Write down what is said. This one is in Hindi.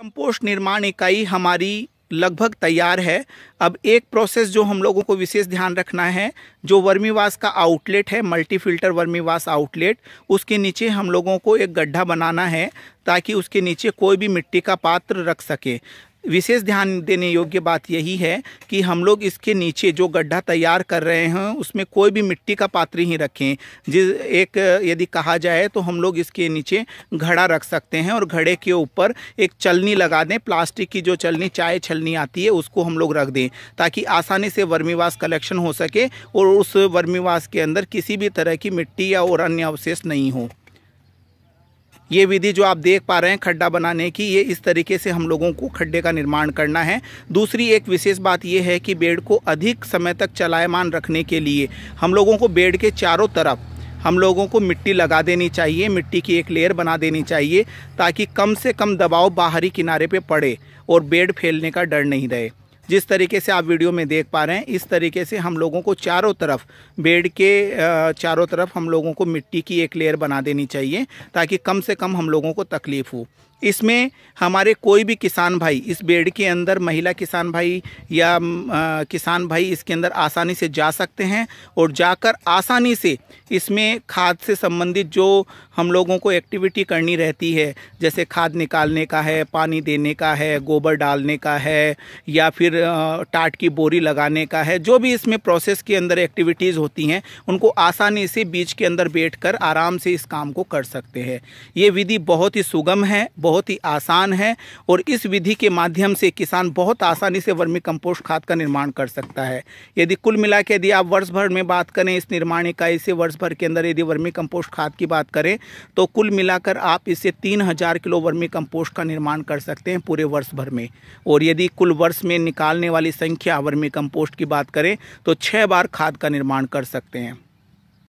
कंपोस्ट निर्माण इकाई हमारी लगभग तैयार है अब एक प्रोसेस जो हम लोगों को विशेष ध्यान रखना है जो वर्मीवास का आउटलेट है मल्टी फिल्टर वर्मीवास आउटलेट उसके नीचे हम लोगों को एक गड्ढा बनाना है ताकि उसके नीचे कोई भी मिट्टी का पात्र रख सके विशेष ध्यान देने योग्य बात यही है कि हम लोग इसके नीचे जो गड्ढा तैयार कर रहे हैं उसमें कोई भी मिट्टी का पात्र ही रखें जिस एक यदि कहा जाए तो हम लोग इसके नीचे घड़ा रख सकते हैं और घड़े के ऊपर एक चलनी लगा दें प्लास्टिक की जो चलनी चाय छलनी आती है उसको हम लोग रख दें ताकि आसानी से वर्मीवास कलेक्शन हो सके और उस वर्मीवास के अंदर किसी भी तरह की मिट्टी या और अन्य अवशेष नहीं हो ये विधि जो आप देख पा रहे हैं खड्डा बनाने की ये इस तरीके से हम लोगों को खड्डे का निर्माण करना है दूसरी एक विशेष बात यह है कि बेड को अधिक समय तक चलायमान रखने के लिए हम लोगों को बेड के चारों तरफ हम लोगों को मिट्टी लगा देनी चाहिए मिट्टी की एक लेयर बना देनी चाहिए ताकि कम से कम दबाव बाहरी किनारे पे पड़े और बेड फैलने का डर नहीं रहे जिस तरीके से आप वीडियो में देख पा रहे हैं इस तरीके से हम लोगों को चारों तरफ बेड के चारों तरफ हम लोगों को मिट्टी की एक लेयर बना देनी चाहिए ताकि कम से कम हम लोगों को तकलीफ़ हो इसमें हमारे कोई भी किसान भाई इस बेड के अंदर महिला किसान भाई या आ, किसान भाई इसके अंदर आसानी से जा सकते हैं और जाकर आसानी से इसमें खाद से संबंधित जो हम लोगों को एक्टिविटी करनी रहती है जैसे खाद निकालने का है पानी देने का है गोबर डालने का है या फिर टाट की बोरी लगाने का है जो भी इसमें प्रोसेस के अंदर एक्टिविटीज़ होती हैं उनको आसानी से बीच के अंदर बैठकर आराम से इस काम को कर सकते हैं ये विधि बहुत ही सुगम है बहुत ही आसान है और इस विधि के माध्यम से किसान बहुत आसानी से वर्मी कंपोस्ट खाद का निर्माण कर सकता है यदि कुल मिला के यदि आप वर्ष भर में बात करें इस निर्माण इकाई से वर्ष भर के अंदर यदि वर्मी कंपोस्ट खाद की बात करें तो कुल मिलाकर आप इससे तीन हज़ार किलो वर्मी कंपोस्ट का निर्माण कर सकते हैं पूरे वर्ष भर में और यदि कुल वर्ष में निकाल डालने वाली संख्या वर्मी में कंपोस्ट की बात करें तो छः बार खाद का निर्माण कर सकते हैं